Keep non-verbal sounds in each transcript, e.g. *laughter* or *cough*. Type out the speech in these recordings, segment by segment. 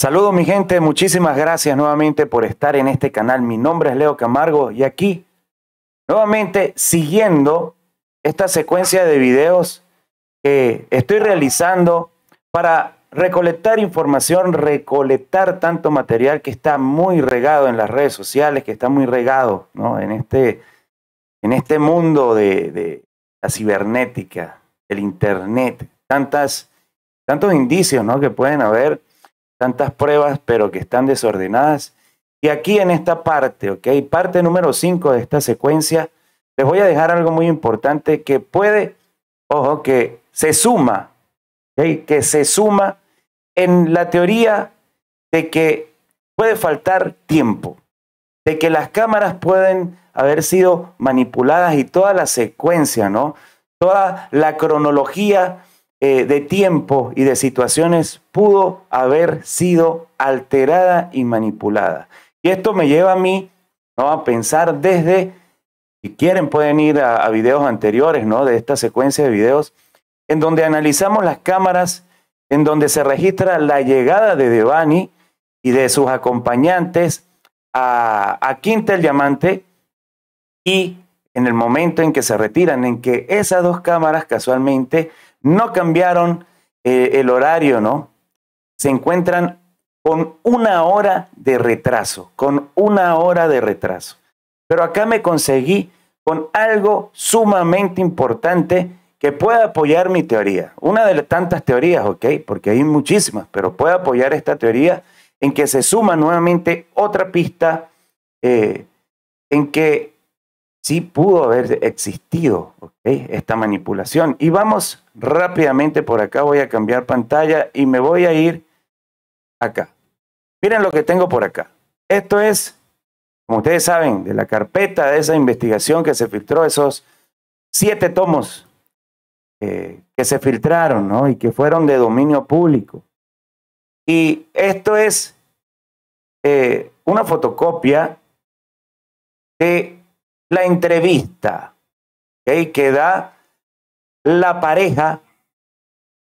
Saludos mi gente, muchísimas gracias nuevamente por estar en este canal. Mi nombre es Leo Camargo y aquí nuevamente siguiendo esta secuencia de videos que estoy realizando para recolectar información, recolectar tanto material que está muy regado en las redes sociales, que está muy regado ¿no? en, este, en este mundo de, la cibernética, el internet, tantas, tantos indicios que pueden haber tantas pruebas, pero que están desordenadas. Y aquí en esta parte, ¿ok? Parte número 5 de esta secuencia, les voy a dejar algo muy importante que puede, ojo, que se suma, que se suma en la teoría de que puede faltar tiempo, de que las cámaras pueden haber sido manipuladas y toda la secuencia, ¿no? Toda la cronología eh, de tiempo y de situaciones pudo haber sido alterada y manipulada. Y esto me lleva a mí a pensar desde, si quieren pueden ir a, videos anteriores ¿no? de esta secuencia de videos, en donde analizamos las cámaras, en donde se registra la llegada de Devani y de sus acompañantes a, a Quinta el Diamante y en el momento en que se retiran, en que esas dos cámaras casualmente no cambiaron eh, el horario, ¿no? Se encuentran con una hora de retraso, con una hora de retraso. Pero acá me conseguí con algo sumamente importante que pueda apoyar mi teoría. Una de tantas teorías, ¿ok? Porque hay muchísimas, pero puede apoyar esta teoría en que se suma nuevamente otra pista, eh, en que sí pudo haber existido esta manipulación. Y vamos rápidamente por acá, voy a cambiar pantalla y me voy a ir acá. Miren lo que tengo por acá. Esto es, como ustedes saben, de la carpeta de esa investigación que se filtró, esos siete tomos eh, que se filtraron y que fueron de dominio público. Y esto es eh, una fotocopia de la entrevista que da la pareja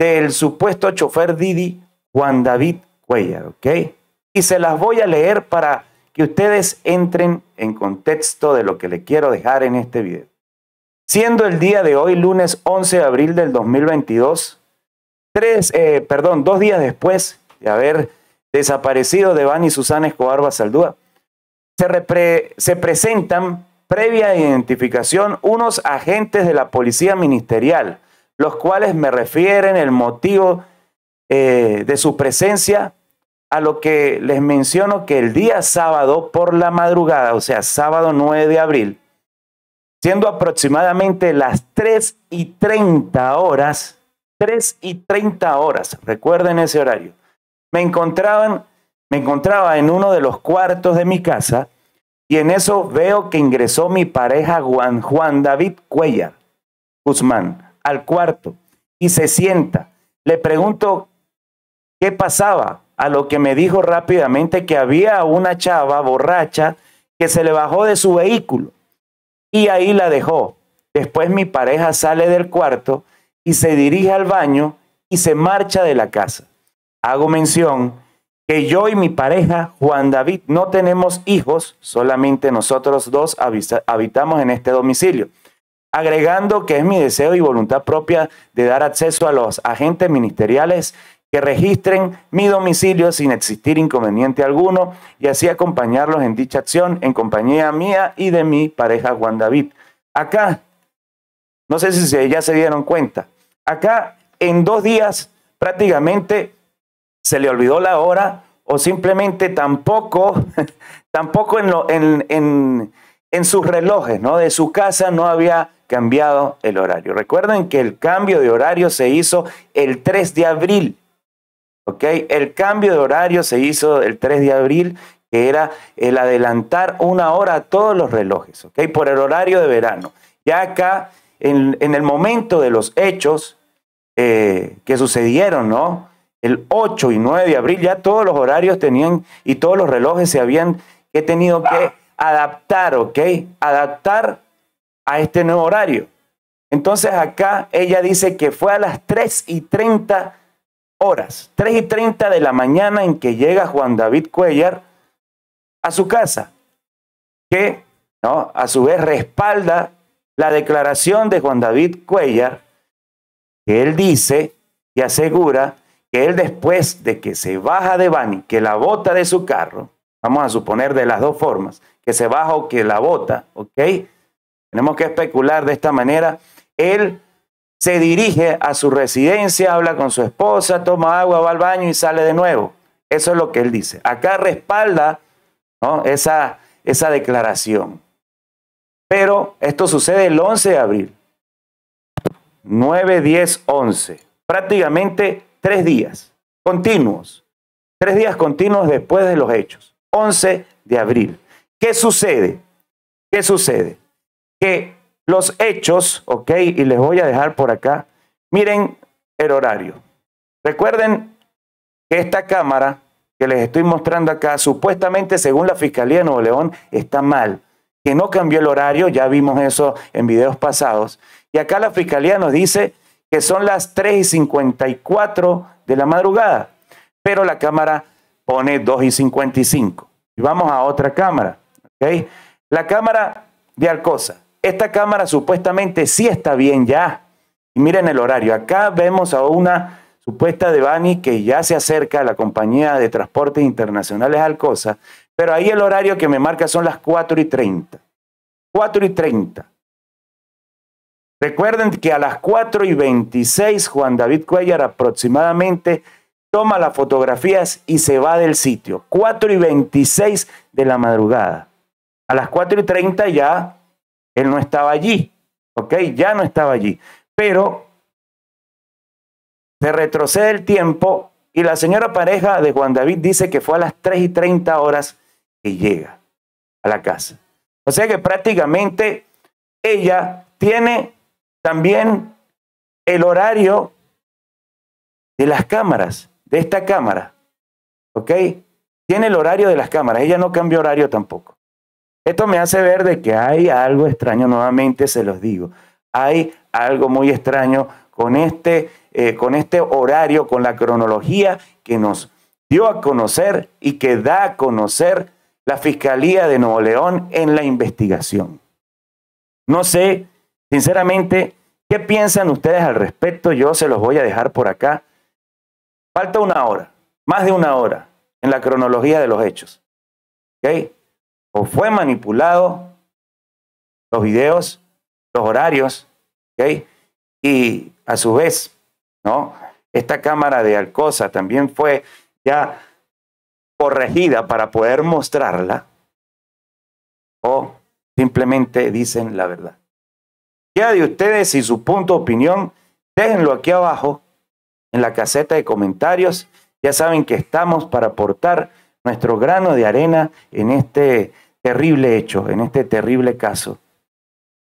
del supuesto chofer Didi Juan David Cuellar. ¿okay? Y se las voy a leer para que ustedes entren en contexto de lo que le quiero dejar en este video. Siendo el día de hoy, lunes 11 de abril del 2022, tres, eh, perdón, dos días después de haber desaparecido de Van y Susana Escobar Basaldúa, se presentan previa identificación unos agentes de la policía ministerial, los cuales me refieren el motivo eh, de su presencia, a lo que les menciono que el día sábado por la madrugada, o sea, sábado 9 de abril, siendo aproximadamente las 3 y 30 horas, 3 y 30 horas, recuerden ese horario, me encontraban, me encontraba en uno de los cuartos de mi casa, y en eso veo que ingresó mi pareja Juan, Juan David Cuellar Guzmán al cuarto y se sienta. Le pregunto qué pasaba, a lo que me dijo rápidamente que había una chava borracha que se le bajó de su vehículo y ahí la dejó. Después mi pareja sale del cuarto y se dirige al baño y se marcha de la casa. Hago mención que yo y mi pareja, Juan David, no tenemos hijos, solamente nosotros dos habitamos en este domicilio. Agregando que es mi deseo y voluntad propia de dar acceso a los agentes ministeriales que registren mi domicilio sin existir inconveniente alguno y así acompañarlos en dicha acción en compañía mía y de mi pareja Juan David. Acá, no sé si ya se dieron cuenta, acá en dos días prácticamente se le olvidó la hora o simplemente tampoco, *laughs* tampoco en, en, sus relojes, ¿no? De su casa no había cambiado el horario. Recuerden que el cambio de horario se hizo el 3 de abril, ¿ok? El cambio de horario se hizo el 3 de abril, que era el adelantar una hora a todos los relojes, ¿ok? Por el horario de verano. Ya acá, en, el momento de los hechos eh, que sucedieron, ¿no? el 8 y 9 de abril ya todos los horarios tenían y todos los relojes se habían he tenido que adaptar, ¿ok? Adaptar a este nuevo horario. Entonces acá ella dice que fue a las 3 y 30 horas, 3 y 30 de la mañana en que llega Juan David Cuellar a su casa, que ¿no? a su vez respalda la declaración de Juan David Cuellar, que él dice y asegura que él después de que se baja de Bani, que la bota de su carro, vamos a suponer de las dos formas, que se baja o que la bota, ¿ok? Tenemos que especular de esta manera. Él se dirige a su residencia, habla con su esposa, toma agua, va al baño y sale de nuevo. Eso es lo que él dice. Acá respalda esa, esa declaración. Pero esto sucede el 11 de abril. 9, 10, 11. Prácticamente tres días continuos, tres días continuos después de los hechos, 11 de abril. ¿Qué sucede? ¿Qué sucede? Que los hechos, ok, y les voy a dejar por acá, miren el horario. Recuerden que esta cámara que les estoy mostrando acá, supuestamente según la Fiscalía de Nuevo León, está mal, que no cambió el horario, ya vimos eso en videos pasados. Y acá la Fiscalía nos dice que son las 3 y 54 de la madrugada, pero la cámara pone 2 y 55. Y vamos a otra cámara, ¿ok? La cámara de Alcosa. Esta cámara supuestamente sí está bien ya. Y miren el horario. Acá vemos a una supuesta de Bani que ya se acerca a la compañía de transportes internacionales Alcosa, pero ahí el horario que me marca son las 4 y 30. 4 y 30. Recuerden que a las 4 y 26 Juan David Cuellar aproximadamente toma las fotografías y se va del sitio. 4 y 26 de la madrugada. A las 4 y 30 ya él no estaba allí, ¿ok? Ya no estaba allí. Pero se retrocede el tiempo y la señora pareja de Juan David dice que fue a las 3 y 30 horas que llega a la casa. O sea que prácticamente ella tiene también el horario de las cámaras, de esta cámara. ¿Ok? Tiene el horario de las cámaras. Ella no cambió horario tampoco. Esto me hace ver de que hay algo extraño, nuevamente se los digo. Hay algo muy extraño con este, eh, con este horario, con la cronología que nos dio a conocer y que da a conocer la Fiscalía de Nuevo León en la investigación. No sé Sinceramente, ¿qué piensan ustedes al respecto? Yo se los voy a dejar por acá. Falta una hora, más de una hora, en la cronología de los hechos. O fue manipulado los videos, los horarios, ¿ok? Y a su vez, ¿no? Esta cámara de Alcosa también fue ya corregida para poder mostrarla o simplemente dicen la verdad. Ya de ustedes y su punto de opinión, déjenlo aquí abajo en la caseta de comentarios. Ya saben que estamos para aportar nuestro grano de arena en este terrible hecho, en este terrible caso,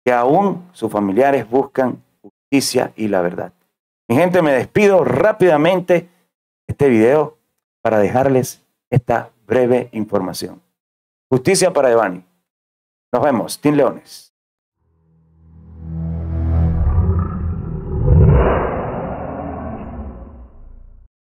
que aún sus familiares buscan justicia y la verdad. Mi gente, me despido rápidamente este video para dejarles esta breve información. Justicia para Devani. Nos vemos, Tim Leones.